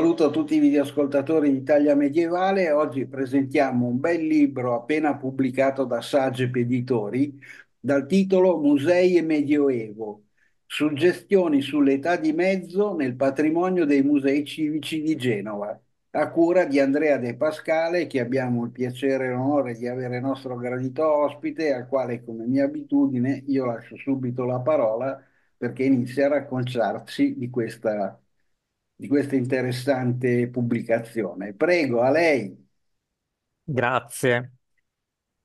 saluto a tutti i videoascoltatori di Italia Medievale. Oggi presentiamo un bel libro appena pubblicato da Sagep Peditori dal titolo Musei e Medioevo. Suggestioni sull'età di mezzo nel patrimonio dei musei civici di Genova, a cura di Andrea De Pascale, che abbiamo il piacere e l'onore di avere nostro gradito ospite, al quale, come mia abitudine, io lascio subito la parola perché inizia a raccontarci di questa di questa interessante pubblicazione. Prego, a lei. Grazie.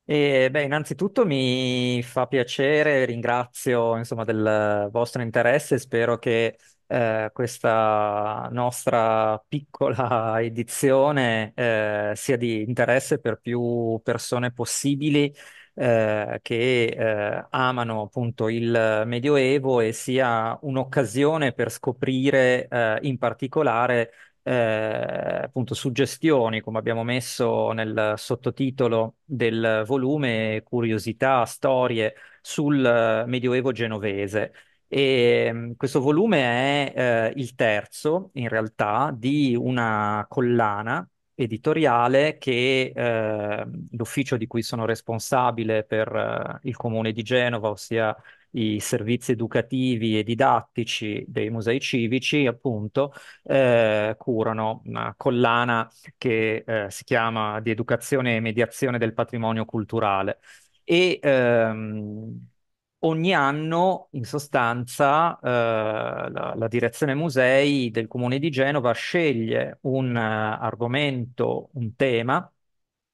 E, beh, innanzitutto mi fa piacere, ringrazio insomma, del vostro interesse, e spero che eh, questa nostra piccola edizione eh, sia di interesse per più persone possibili eh, che eh, amano appunto il Medioevo e sia un'occasione per scoprire eh, in particolare eh, appunto suggestioni, come abbiamo messo nel sottotitolo del volume, curiosità, storie sul eh, Medioevo genovese. E mm, questo volume è eh, il terzo, in realtà, di una collana editoriale che eh, l'ufficio di cui sono responsabile per eh, il comune di Genova, ossia i servizi educativi e didattici dei musei civici, appunto, eh, curano una collana che eh, si chiama di educazione e mediazione del patrimonio culturale. E ehm, ogni anno, in sostanza, eh, la, la, direzione musei del Comune di Genova sceglie un uh, argomento, un tema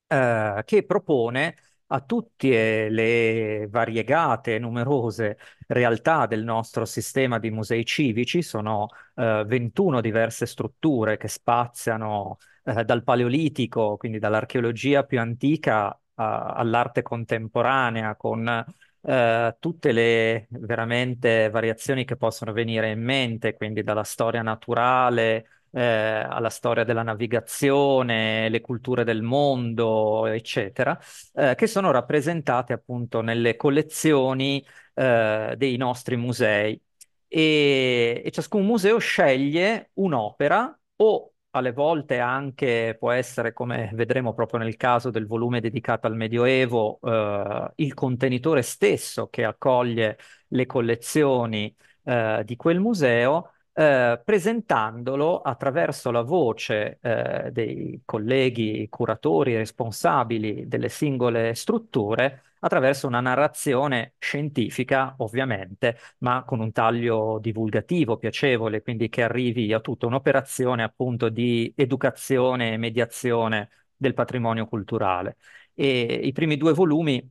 eh, che propone a tutte le variegate, e numerose realtà del nostro sistema di musei civici. Sono eh, 21 diverse strutture che spaziano eh, dal Paleolitico, quindi dall'archeologia più antica, all'arte contemporanea, con eh, tutte le veramente variazioni che possono venire in mente, quindi dalla storia naturale eh, alla storia della navigazione, le culture del mondo, eccetera, eh, che sono rappresentate appunto nelle collezioni eh, dei nostri musei. E, e ciascun museo sceglie un'opera o alle volte anche può essere, come vedremo proprio nel caso del volume dedicato al Medioevo, eh, il contenitore stesso che accoglie le collezioni eh, di quel museo, eh, presentandolo attraverso la voce eh, dei colleghi curatori responsabili delle singole strutture attraverso una narrazione scientifica, ovviamente, ma con un taglio divulgativo, piacevole, quindi che arrivi a tutta un'operazione appunto di educazione e mediazione del patrimonio culturale. E i primi due volumi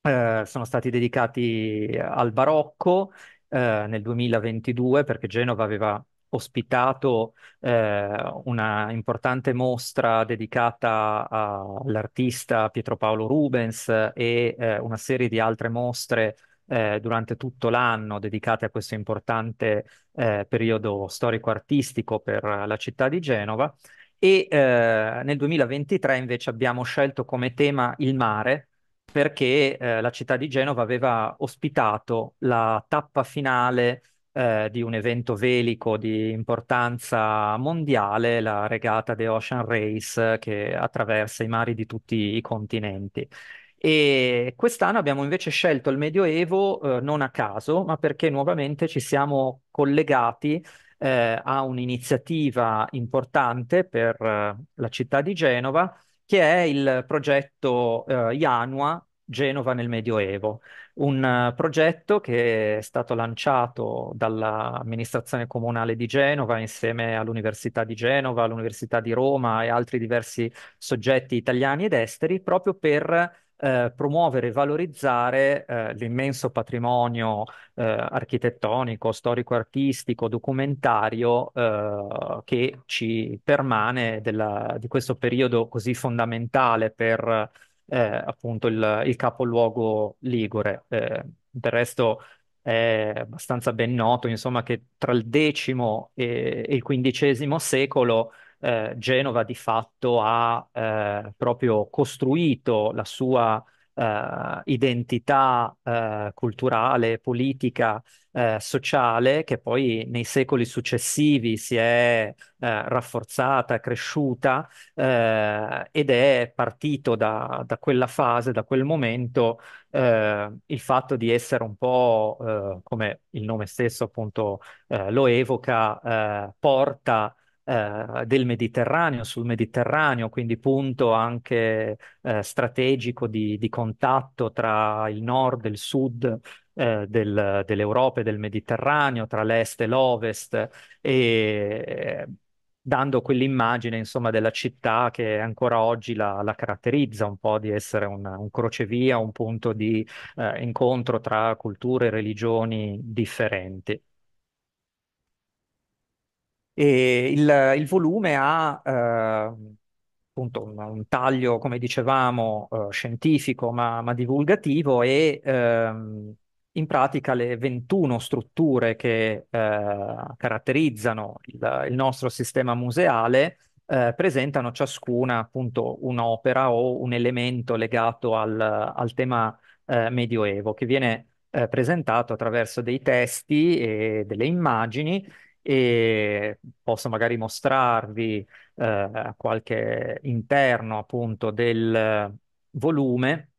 eh, sono stati dedicati al barocco eh, nel 2022 perché Genova aveva ospitato eh, una importante mostra dedicata all'artista Pietro Paolo Rubens e eh, una serie di altre mostre eh, durante tutto l'anno dedicate a questo importante eh, periodo storico-artistico per la città di Genova. E eh, nel 2023 invece abbiamo scelto come tema il mare, perché eh, la città di Genova aveva ospitato la tappa finale eh, di un evento velico di importanza mondiale, la regata The Ocean Race che attraversa i mari di tutti i continenti. E quest'anno abbiamo invece scelto il Medioevo eh, non a caso, ma perché nuovamente ci siamo collegati eh, a un'iniziativa importante per eh, la città di Genova, che è il progetto eh, Janua, Genova nel Medioevo, un eh, progetto che è stato lanciato dall'amministrazione comunale di Genova insieme all'Università di Genova, all'Università di Roma e altri diversi soggetti italiani ed esteri proprio per eh, promuovere e valorizzare eh, l'immenso patrimonio eh, architettonico, storico-artistico, documentario eh, che ci permane della, di questo periodo così fondamentale per eh, appunto il, il, capoluogo ligure. Eh, del resto è abbastanza ben noto, insomma, che tra il X e, e il XV secolo eh, Genova di fatto ha eh, proprio costruito la sua eh, identità eh, culturale, politica, eh, sociale, che poi nei secoli successivi si è eh, rafforzata, cresciuta eh, ed è partito da, da, quella fase, da quel momento, eh, il fatto di essere un po', come il nome stesso appunto lo evoca, porta eh, del Mediterraneo, sul Mediterraneo, quindi punto anche eh, strategico di, di, contatto tra il nord e il sud eh, del, dell'Europa e del Mediterraneo, tra l'est e l'ovest, e dando quell'immagine insomma della città che ancora oggi la, la caratterizza un po' di essere un, un crocevia, un punto di eh, incontro tra culture e religioni differenti. E il, il volume ha eh, appunto un, un, taglio, come dicevamo, eh, scientifico ma, ma, divulgativo e ehm, in pratica le 21 strutture che eh, caratterizzano il, il, nostro sistema museale eh, presentano ciascuna appunto un'opera o un elemento legato al, al tema eh, medioevo che viene eh, presentato attraverso dei testi e delle immagini e posso magari mostrarvi eh, qualche interno appunto del volume.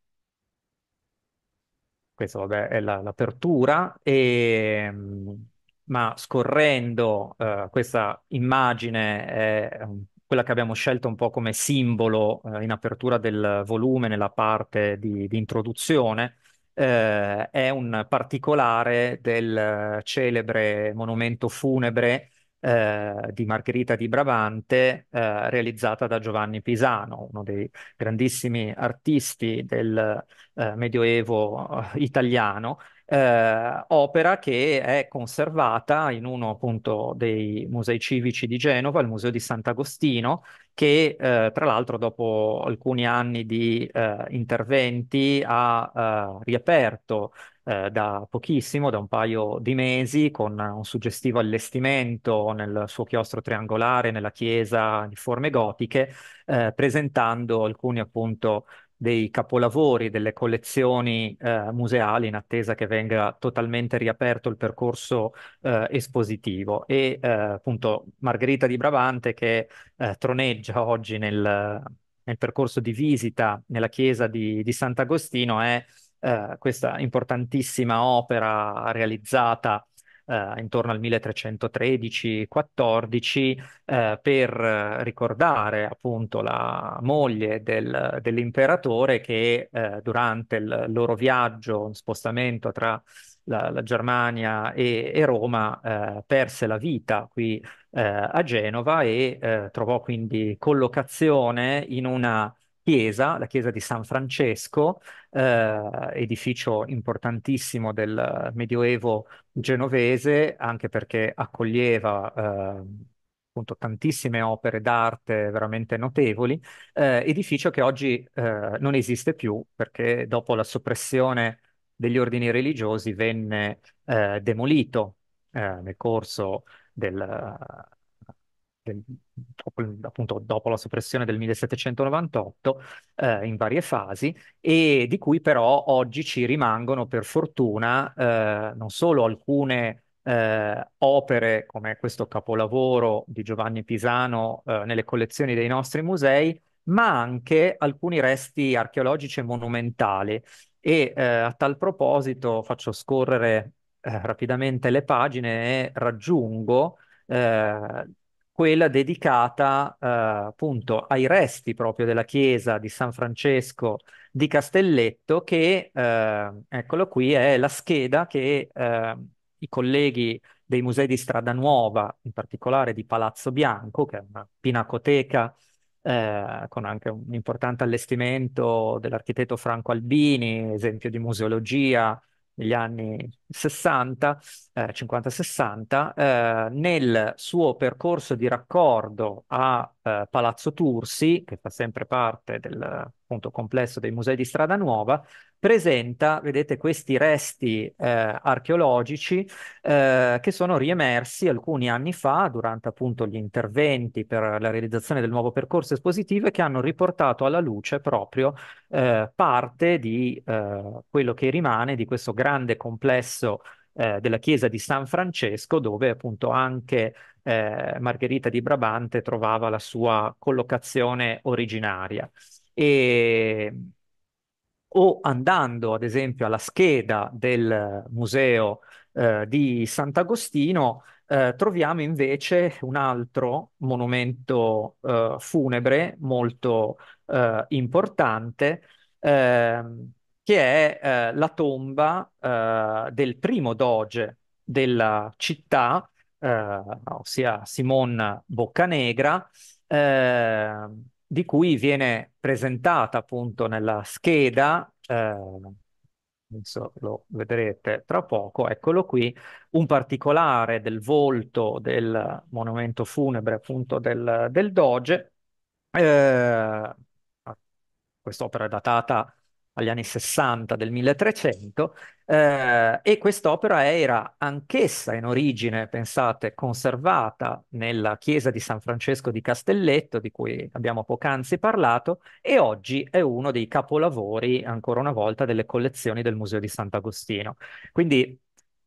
Questa vabbè, è l'apertura, e, ehm, ma scorrendo eh, questa immagine è ehm, quella che abbiamo scelto un po' come simbolo eh, in apertura del volume nella parte di, di introduzione eh, è un particolare del celebre monumento funebre eh, di Margherita di Brabante, eh, realizzata da Giovanni Pisano, uno dei grandissimi artisti del eh, Medioevo eh, italiano, eh, opera che è conservata in uno appunto dei musei civici di Genova, il Museo di Sant'Agostino, che eh, tra l'altro dopo alcuni anni di eh, interventi ha eh, riaperto eh, da pochissimo, da un paio di mesi, con un suggestivo allestimento nel suo chiostro triangolare, nella chiesa di forme gotiche, eh, presentando alcuni appunto dei capolavori, delle collezioni eh, museali in attesa che venga totalmente riaperto il percorso eh, espositivo. E eh, appunto Margherita di Brabante che eh, troneggia oggi nel, nel, percorso di visita nella chiesa di, di Sant'Agostino è eh, questa importantissima opera realizzata eh, intorno al 1313-14 eh, per ricordare appunto la moglie del, dell'imperatore che eh, durante il loro viaggio, un spostamento tra la, la Germania e, e Roma, eh, perse la vita qui eh, a Genova e eh, trovò quindi collocazione in una chiesa, la chiesa di San Francesco, eh, edificio importantissimo del Medioevo genovese, anche perché accoglieva eh, appunto tantissime opere d'arte veramente notevoli, eh, edificio che oggi eh, non esiste più perché dopo la soppressione degli ordini religiosi venne eh, demolito eh, nel corso del appunto dopo la soppressione del 1798 eh, in varie fasi e di cui però oggi ci rimangono per fortuna eh, non solo alcune eh, opere come questo capolavoro di Giovanni Pisano eh, nelle collezioni dei nostri musei, ma anche alcuni resti archeologici e monumentali. E eh, a tal proposito faccio scorrere eh, rapidamente le pagine e raggiungo eh, quella dedicata eh, appunto ai resti proprio della chiesa di San Francesco di Castelletto, che eh, eccolo qui, è la scheda che eh, i colleghi dei musei di Strada Nuova, in particolare di Palazzo Bianco, che è una pinacoteca eh, con anche un importante allestimento dell'architetto Franco Albini, esempio di museologia negli anni 60, eh, 50-60, eh, nel suo percorso di raccordo a eh, Palazzo Tursi, che fa sempre parte del appunto, complesso dei musei di Strada Nuova, presenta, vedete, questi resti eh, archeologici eh, che sono riemersi alcuni anni fa durante appunto gli interventi per la realizzazione del nuovo percorso espositivo e che hanno riportato alla luce proprio eh, parte di eh, quello che rimane di questo grande complesso eh, della chiesa di San Francesco, dove appunto anche eh, Margherita di Brabante trovava la sua collocazione originaria. E o andando ad esempio alla scheda del eh, museo eh, di Sant'Agostino eh, troviamo invece un altro monumento eh, funebre molto eh, importante ehm, che è eh, la tomba del primo doge della città, ossia Simon Boccanegra, ehm, di cui viene presentata appunto nella scheda, eh, adesso lo vedrete tra poco, eccolo qui, un particolare del volto del monumento funebre appunto del, del Doge. Eh, quest'opera è datata agli anni 60 del 1300, eh, e quest'opera era anch'essa in origine, pensate, conservata nella chiesa di San Francesco di Castelletto, di cui abbiamo poc'anzi parlato, e oggi è uno dei capolavori, ancora una volta, delle collezioni del Museo di Sant'Agostino. Quindi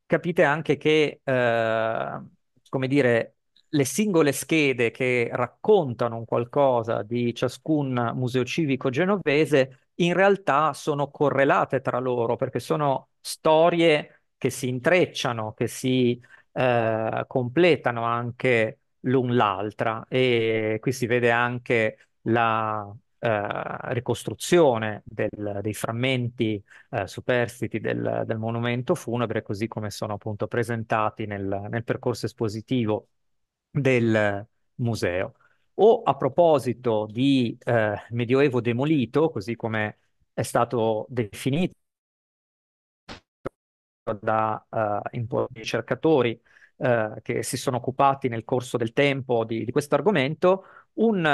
capite anche che, eh, come dire, le singole schede che raccontano un qualcosa di ciascun museo civico genovese in realtà sono correlate tra loro perché sono storie che si intrecciano, che si eh, completano anche l'un l'altra e qui si vede anche la eh, ricostruzione del, dei frammenti eh, superstiti del, del, monumento funebre così come sono appunto presentati nel, nel percorso espositivo del museo o a proposito di eh, Medioevo demolito, così come è stato definito da eh, uh, ricercatori uh, che si sono occupati nel corso del tempo di, di questo argomento, un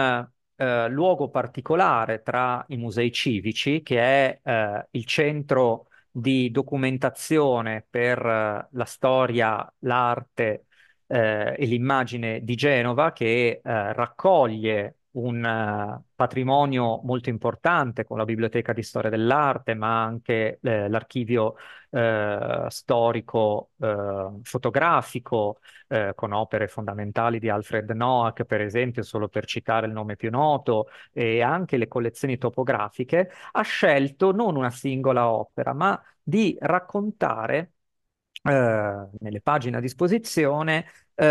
uh, luogo particolare tra i musei civici che è eh, il centro di documentazione per la storia, l'arte eh, e l'immagine di Genova che eh, raccoglie un uh, patrimonio molto importante con la Biblioteca di Storia dell'Arte, ma anche eh, l'archivio eh, storico eh, fotografico eh, con opere fondamentali di Alfred Noack, per esempio, solo per citare il nome più noto, e anche le collezioni topografiche, ha scelto non una singola opera, ma di raccontare eh, nelle pagine a disposizione eh,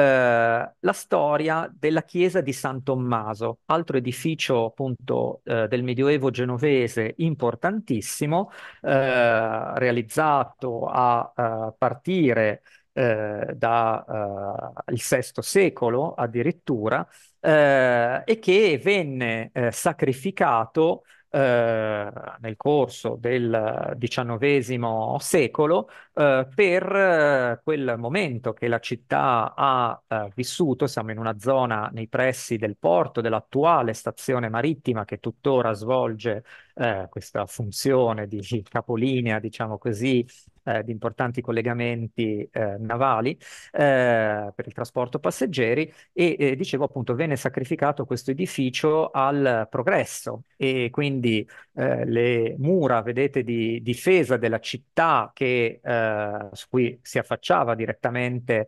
la storia della chiesa di San Tommaso, altro edificio appunto eh, del Medioevo genovese importantissimo, eh, realizzato a, a eh, partire eh, dal eh, VI secolo addirittura, eh, e che venne sacrificato eh, nel corso del XIX secolo eh, per eh, quel momento che la città ha eh, vissuto. Siamo in una zona nei pressi del porto, dell'attuale stazione marittima che tuttora svolge eh, questa funzione di capolinea, diciamo così, eh, di importanti collegamenti eh, navali eh, per il trasporto passeggeri e eh, dicevo appunto venne sacrificato questo edificio al progresso e quindi eh, le mura, vedete, di difesa della città che, su cui si affacciava direttamente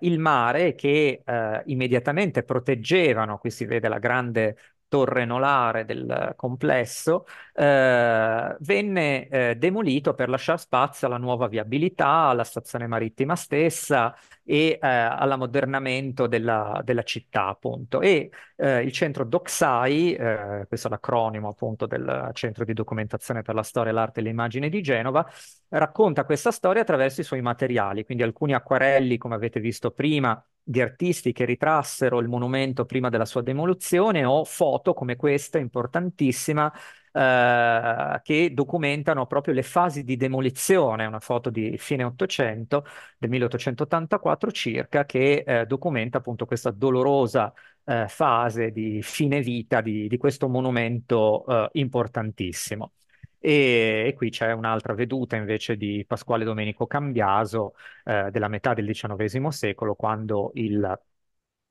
il mare che immediatamente proteggevano, qui si vede la grande torre nolare del complesso, eh, venne eh, demolito per lasciare spazio alla nuova viabilità, alla stazione marittima stessa e eh, all'ammodernamento della, della, città, appunto. E eh, il centro DOCSAI, eh, questo è l'acronimo appunto del Centro di Documentazione per la Storia, l'Arte e l'Immagine di Genova, racconta questa storia attraverso i suoi materiali, quindi alcuni acquarelli, come avete visto prima, di artisti che ritrassero il monumento prima della sua demolizione o foto come questa importantissima eh, che documentano proprio le fasi di demolizione, una foto di fine 800 del 1884 circa che eh, documenta appunto questa dolorosa eh, fase di fine vita di, di questo monumento eh, importantissimo. E, e qui c'è un'altra veduta invece di Pasquale Domenico Cambiaso eh, della metà del XIX secolo, quando il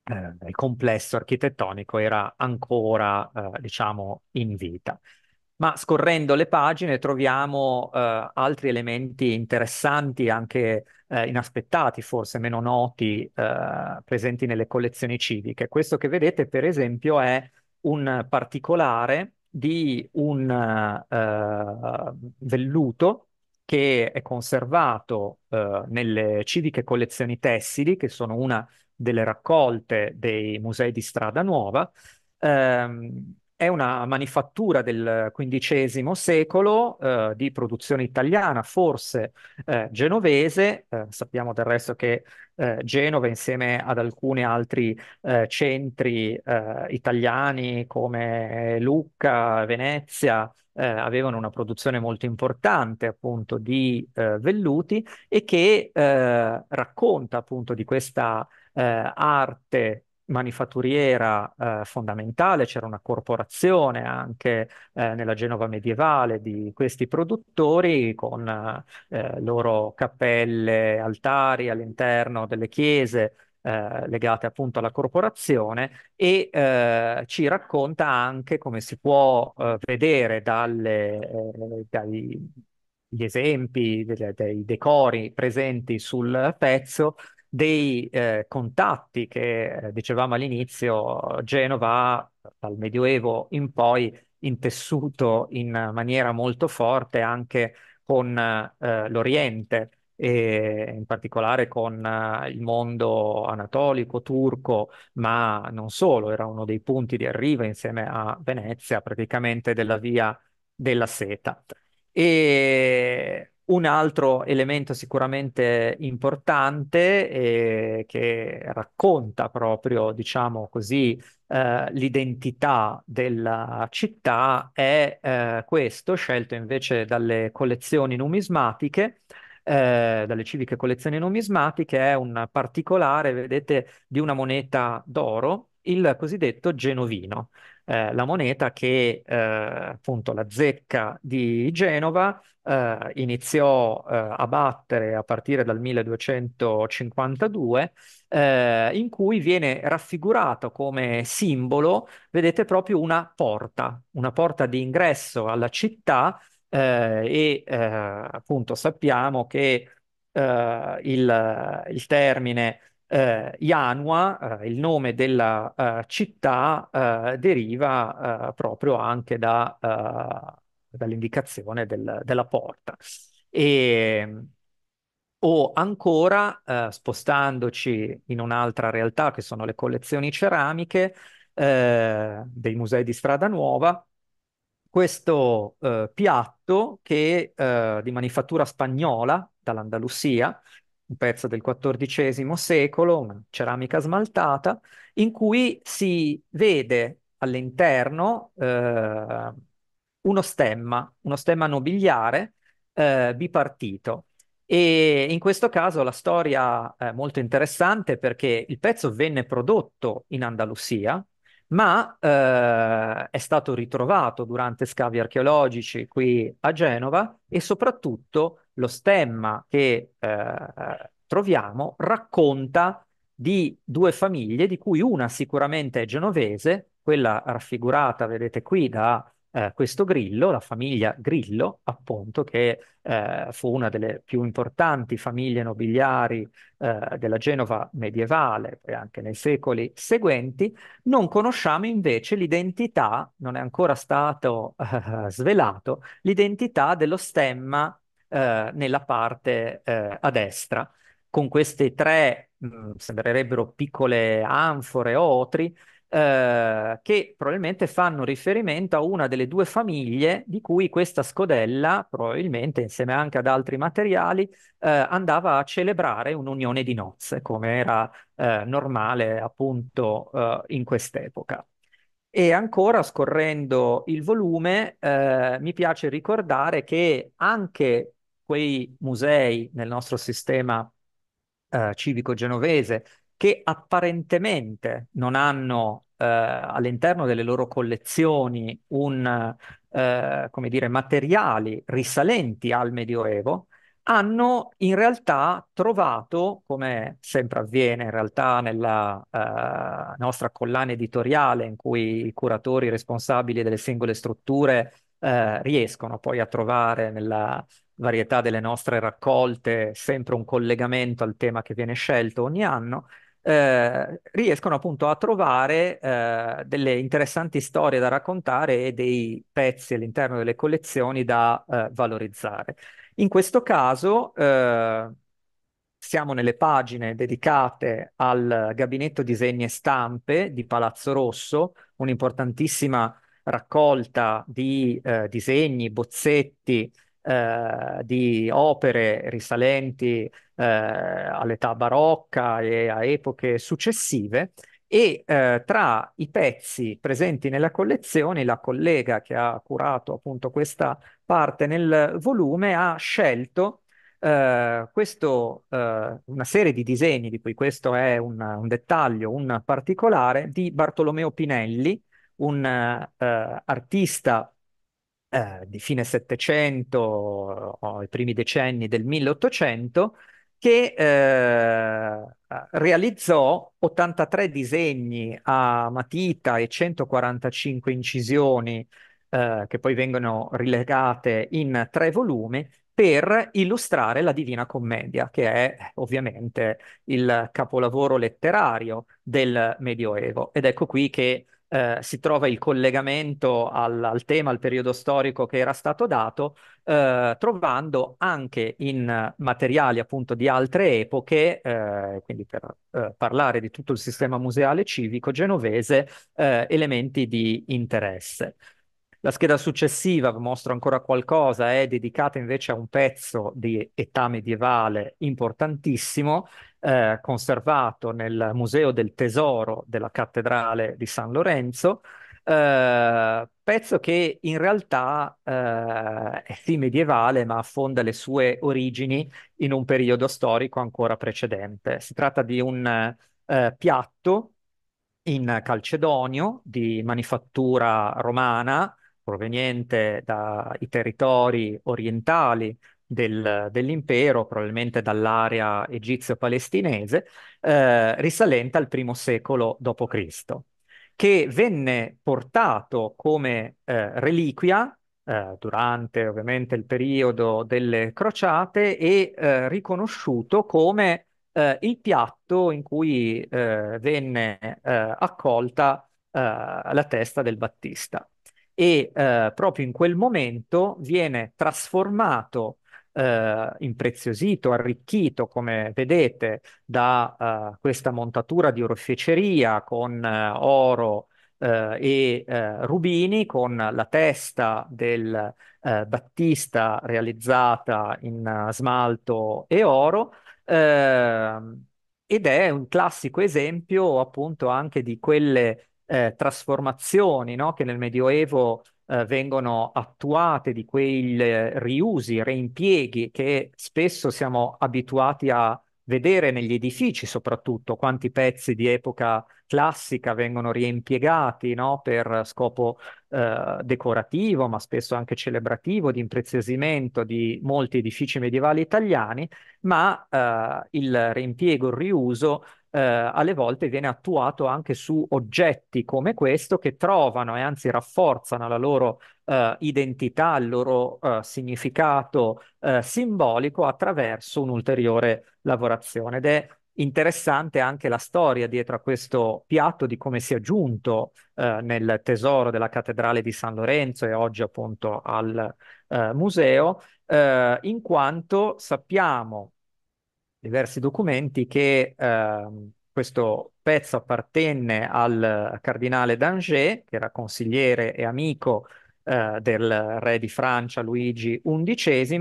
eh, il complesso architettonico era ancora, eh, diciamo, in vita. Ma scorrendo le pagine troviamo eh, altri elementi interessanti, anche eh, inaspettati, forse meno noti, eh, presenti nelle collezioni civiche. Questo che vedete, per esempio, è un particolare di un eh, velluto che è conservato eh, nelle civiche collezioni tessili, che sono una delle raccolte dei musei di Strada Nuova, ehm, è una manifattura del XV secolo eh, di produzione italiana, forse eh, genovese. Eh, sappiamo del resto che eh, Genova, insieme ad alcuni altri eh, centri eh, italiani come Lucca, Venezia, avevano una produzione molto importante appunto di velluti e che racconta appunto di questa arte manifatturiera eh, fondamentale, c'era una corporazione anche eh, nella Genova medievale di questi produttori con eh, loro cappelle, altari all'interno delle chiese eh, legate appunto alla corporazione e eh, ci racconta anche come si può eh, vedere dalle, dagli esempi, dei decori presenti sul pezzo, dei eh, contatti che eh, dicevamo all'inizio, Genova dal Medioevo in poi intessuto in maniera molto forte anche con eh, l'Oriente e in particolare con eh, il mondo anatolico, turco, ma non solo, era uno dei punti di arrivo insieme a Venezia praticamente della via della seta. E un altro elemento sicuramente importante eh, che racconta proprio, diciamo così, eh, l'identità della città è eh, questo, scelto invece dalle collezioni numismatiche, eh, dalle civiche collezioni numismatiche, è un particolare, vedete, di una moneta d'oro, il cosiddetto genovino eh, la moneta che eh, appunto la zecca di Genova eh, iniziò eh, a battere a partire dal 1252, eh, in cui viene raffigurato come simbolo, vedete proprio una porta, una porta di ingresso alla città eh, e appunto sappiamo che il, il termine eh, Yanua, eh, il nome della eh, città, eh, deriva eh, proprio anche da, eh, dall'indicazione del, della porta. E, o ancora, spostandoci in un'altra realtà che sono le collezioni ceramiche dei musei di Strada Nuova, questo piatto che di manifattura spagnola dall'Andalusia, un pezzo del XIV secolo, una ceramica smaltata, in cui si vede all'interno eh, uno stemma, uno stemma nobiliare eh, bipartito. E in questo caso la storia è molto interessante perché il pezzo venne prodotto in Andalusia, ma eh, è stato ritrovato durante scavi archeologici qui a Genova e soprattutto lo stemma che eh, troviamo racconta di due famiglie, di cui una sicuramente è genovese, quella raffigurata, vedete qui, da eh, questo Grillo, la famiglia Grillo, appunto, che eh, fu una delle più importanti famiglie nobiliari eh, della Genova medievale e anche nei secoli seguenti, non conosciamo invece l'identità, non è ancora stato svelato, l'identità dello stemma eh, nella parte eh, a destra, con queste tre, mh, mm, sembrerebbero piccole anfore o otri, eh, che probabilmente fanno riferimento a una delle due famiglie di cui questa scodella, probabilmente insieme anche ad altri materiali, eh, andava a celebrare un'unione di nozze, come era eh, normale appunto eh, in quest'epoca. E ancora scorrendo il volume, eh, mi piace ricordare che anche quei musei nel nostro sistema eh, civico genovese che apparentemente non hanno eh, all'interno delle loro collezioni un, eh, come dire, materiali risalenti al Medioevo, hanno in realtà trovato, come sempre avviene in realtà nella eh, nostra collana editoriale in cui i curatori responsabili delle singole strutture eh, riescono poi a trovare nella, varietà delle nostre raccolte, sempre un collegamento al tema che viene scelto ogni anno, eh, riescono appunto a trovare eh, delle interessanti storie da raccontare e dei pezzi all'interno delle collezioni da eh, valorizzare. In questo caso eh, siamo nelle pagine dedicate al gabinetto disegni e stampe di Palazzo Rosso, un'importantissima raccolta di eh, disegni, bozzetti, eh, di opere risalenti eh, all'età barocca e a epoche successive e eh, tra i pezzi presenti nella collezione la collega che ha curato appunto questa parte nel volume ha scelto Uh, questo, uh, una serie di disegni, di cui questo è un, un dettaglio, un particolare, di Bartolomeo Pinelli, un uh, artista eh, di fine Settecento o i primi decenni del 1800 che eh, realizzò 83 disegni a matita e 145 incisioni eh, che poi vengono rilegate in tre volumi per illustrare la Divina Commedia, che è ovviamente il capolavoro letterario del Medioevo. Ed ecco qui che eh, si trova il collegamento al, al, tema, al periodo storico che era stato dato, eh, trovando anche in materiali appunto di altre epoche, eh, quindi per eh, parlare di tutto il sistema museale civico genovese, eh, elementi di interesse. La scheda successiva, vi mostro ancora qualcosa, è dedicata invece a un pezzo di età medievale importantissimo, eh, conservato nel Museo del Tesoro della Cattedrale di San Lorenzo, eh, pezzo che in realtà eh, è sì medievale, ma affonda le sue origini in un periodo storico ancora precedente. Si tratta di un eh, piatto in calcedonio di manifattura romana proveniente dai territori orientali del, dell'impero, probabilmente dall'area egizio-palestinese, eh, risalente al primo secolo d.C., che venne portato come eh, reliquia eh, durante ovviamente il periodo delle crociate e eh, riconosciuto come eh, il piatto in cui venne accolta la testa del Battista e eh, proprio in quel momento viene trasformato, eh, impreziosito, arricchito, come vedete, da eh, questa montatura di oroficeria con eh, oro eh, e eh, rubini, con la testa del Battista realizzata in smalto e oro. Ehm, ed è un classico esempio appunto anche di quelle eh, trasformazioni no? che nel Medioevo eh, vengono attuate, di quei eh, riusi, reimpieghi che spesso siamo abituati a vedere negli edifici, soprattutto quanti pezzi di epoca classica vengono reimpiegati no? per scopo eh, decorativo, ma spesso anche celebrativo, di impreziosimento di molti edifici medievali italiani, ma eh, il reimpiego, il riuso eh, alle volte viene attuato anche su oggetti come questo che trovano e anzi rafforzano la loro eh, identità, il loro eh, significato eh, simbolico attraverso un'ulteriore lavorazione. Ed è interessante anche la storia dietro a questo piatto di come si è giunto eh, nel tesoro della cattedrale di San Lorenzo e oggi appunto al eh, museo, in quanto sappiamo diversi documenti che eh, questo pezzo appartenne al cardinale d'Angers, che era consigliere e amico eh, del re di Francia Luigi XI,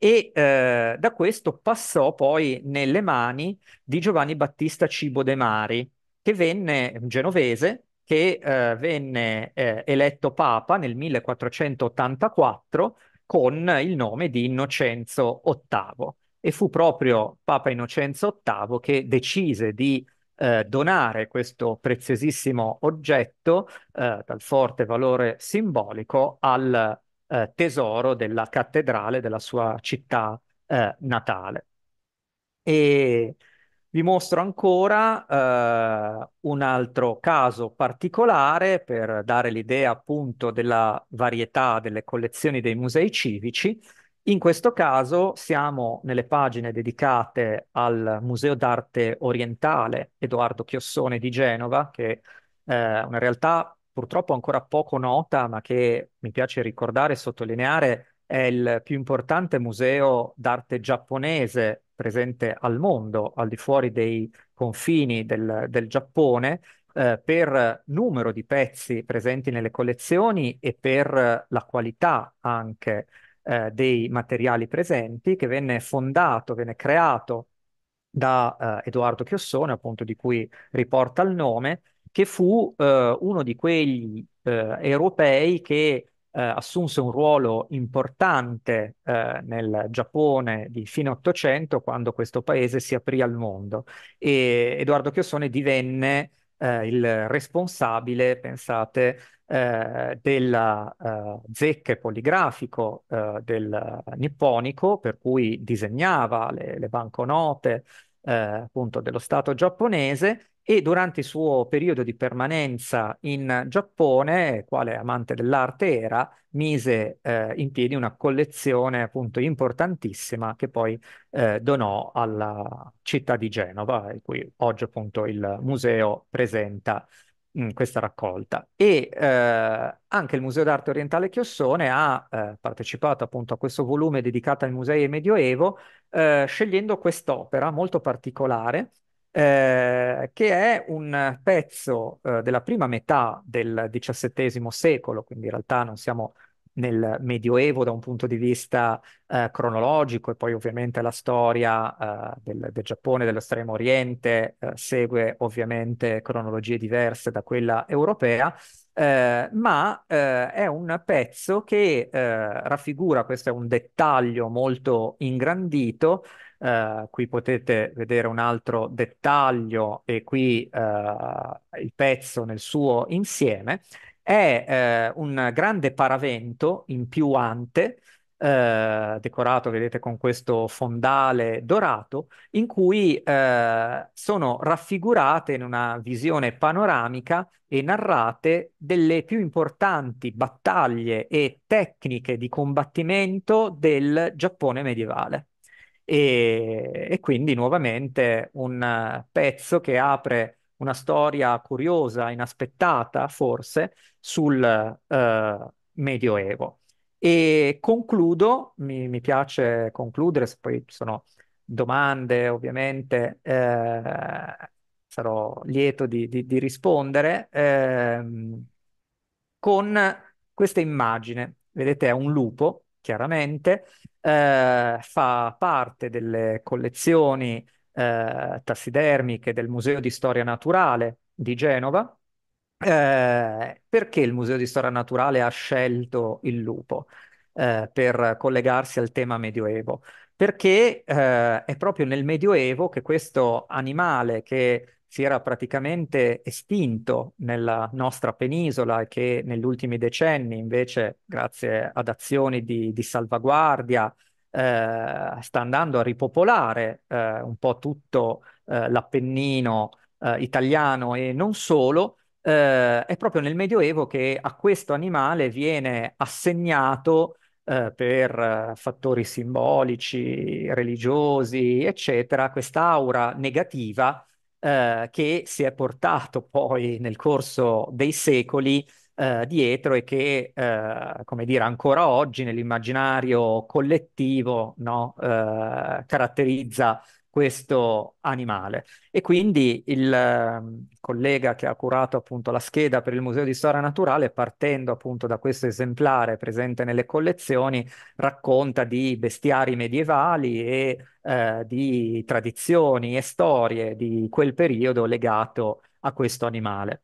e eh, da questo passò poi nelle mani di Giovanni Battista Cibo de Mari, che venne genovese, che eh, venne eh, eletto papa nel 1484 con il nome di Innocenzo VIII e fu proprio Papa Innocenzo VIII che decise di eh, donare questo preziosissimo oggetto eh, dal forte valore simbolico al eh, tesoro della cattedrale della sua città eh, natale. E vi mostro ancora eh, un altro caso particolare per dare l'idea appunto della varietà delle collezioni dei musei civici. In questo caso siamo nelle pagine dedicate al Museo d'arte orientale Edoardo Chiossone di Genova, che eh, è una realtà purtroppo ancora poco nota, ma che mi piace ricordare e sottolineare è il più importante museo d'arte giapponese presente al mondo, al di fuori dei confini del, del Giappone, eh, per numero di pezzi presenti nelle collezioni e per la qualità anche eh, dei materiali presenti, che venne fondato, venne creato da eh, Edoardo Chiossone, appunto di cui riporta il nome, che fu eh, uno di quegli eh, europei che eh, assunse un ruolo importante eh, nel Giappone di fine Ottocento, quando questo paese si aprì al mondo. E Edoardo Chiossone divenne eh, il responsabile, pensate, eh, del eh, zecche poligrafico eh, del nipponico, per cui disegnava le, le banconote eh, appunto dello Stato giapponese e durante il suo periodo di permanenza in Giappone, quale amante dell'arte era, mise eh, in piedi una collezione appunto importantissima che poi eh, donò alla città di Genova, in cui oggi appunto il museo presenta questa raccolta. E eh, anche il Museo d'Arte Orientale Chiossone ha eh, partecipato appunto a questo volume dedicato ai musei e medioevo, eh, scegliendo quest'opera molto particolare. Eh, che è un pezzo eh, della prima metà del XVII secolo, quindi in realtà non siamo nel Medioevo da un punto di vista eh, cronologico e poi ovviamente la storia eh, del, del, Giappone, dell'estremo oriente, eh, segue ovviamente cronologie diverse da quella europea, eh, ma eh, è un pezzo che eh, raffigura, questo è un dettaglio molto ingrandito, Uh, qui potete vedere un altro dettaglio e qui uh, il pezzo nel suo insieme è eh, un grande paravento in più ante, eh, decorato, vedete, con questo fondale dorato, in cui eh, sono raffigurate in una visione panoramica e narrate delle più importanti battaglie e tecniche di combattimento del Giappone medievale. E, e, quindi nuovamente un pezzo che apre una storia curiosa, inaspettata forse, sul eh, Medioevo. E concludo, mi, mi, piace concludere, se poi ci sono domande ovviamente eh, sarò lieto di, di, di rispondere, eh, con questa immagine. Vedete è un lupo, chiaramente, eh, fa parte delle collezioni eh, tassidermiche del Museo di Storia Naturale di Genova eh, perché il Museo di Storia Naturale ha scelto il lupo eh, per collegarsi al tema medioevo? Perché eh, è proprio nel Medioevo che questo animale che si era praticamente estinto nella nostra penisola e che negli ultimi decenni invece, grazie ad azioni di, di salvaguardia, eh, sta andando a ripopolare eh, un po' tutto eh, l'appennino italiano e non solo, eh, è proprio nel Medioevo che a questo animale viene assegnato eh, per eh, fattori simbolici, religiosi, eccetera, quest'aura negativa eh, che si è portato poi nel corso dei secoli eh, dietro e che, eh, come dire, ancora oggi nell'immaginario collettivo no, caratterizza questo animale. E quindi il ehm, collega che ha curato appunto la scheda per il Museo di Storia Naturale, partendo appunto da questo esemplare presente nelle collezioni, racconta di bestiari medievali e eh, di tradizioni e storie di quel periodo legato a questo animale.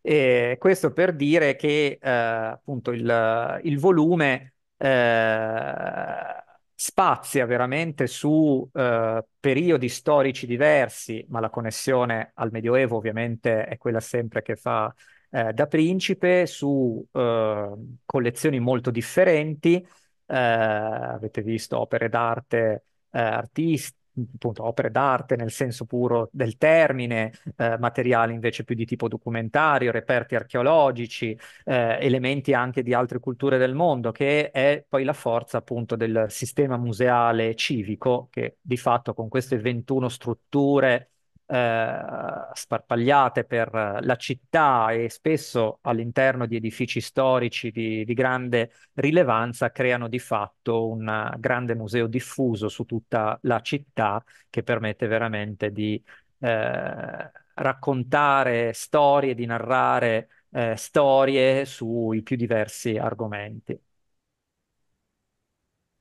E questo per dire che eh, appunto il, il volume eh, spazia veramente su eh, periodi storici diversi, ma la connessione al Medioevo ovviamente è quella sempre che fa eh, da principe, su eh, collezioni molto differenti. Eh, avete visto opere d'arte, eh, artisti appunto opere d'arte nel senso puro del termine, eh, materiali invece più di tipo documentario, reperti archeologici, eh, elementi anche di altre culture del mondo, che è poi la forza appunto del sistema museale civico che di fatto con queste 21 strutture eh, sparpagliate per la città e spesso all'interno di edifici storici di, di grande rilevanza creano di fatto un grande museo diffuso su tutta la città che permette veramente di eh, raccontare storie, di narrare eh, storie sui più diversi argomenti.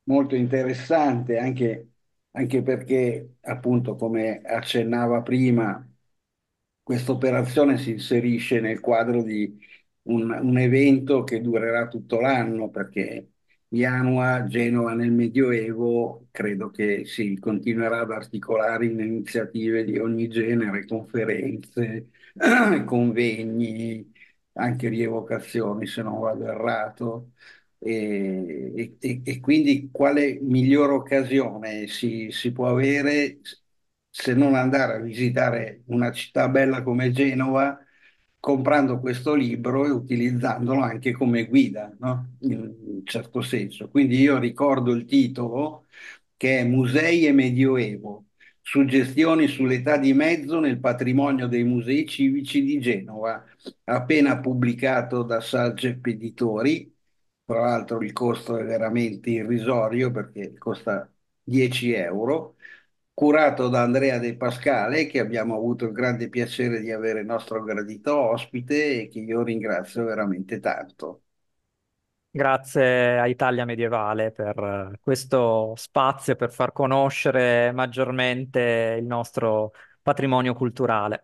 Molto interessante anche anche perché appunto come accennava prima, questa operazione si inserisce nel quadro di un, un evento che durerà tutto l'anno perché Janua, Genova nel Medioevo, credo che si continuerà ad articolare in iniziative di ogni genere, conferenze, convegni, anche rievocazioni, se non vado errato. Eh, e, e, e, quindi quale migliore occasione si, si, può avere se non andare a visitare una città bella come Genova comprando questo libro e utilizzandolo anche come guida, no? in un certo senso. Quindi io ricordo il titolo che è Musei e Medioevo, suggestioni sull'età di mezzo nel patrimonio dei musei civici di Genova, appena pubblicato da Sargep Editori tra l'altro il costo è veramente irrisorio perché costa 10 euro, curato da Andrea De Pascale che abbiamo avuto il grande piacere di avere nostro gradito ospite e che io ringrazio veramente tanto. Grazie a Italia Medievale per eh, questo spazio, per far conoscere maggiormente il nostro patrimonio culturale.